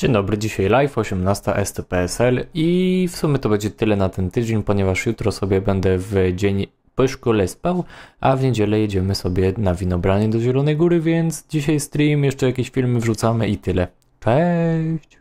Dzień dobry, dzisiaj live 18 STPSL i w sumie to będzie tyle na ten tydzień, ponieważ jutro sobie będę w dzień po szkole spał, a w niedzielę jedziemy sobie na winobranie do Zielonej Góry, więc dzisiaj stream, jeszcze jakieś filmy wrzucamy i tyle. Cześć!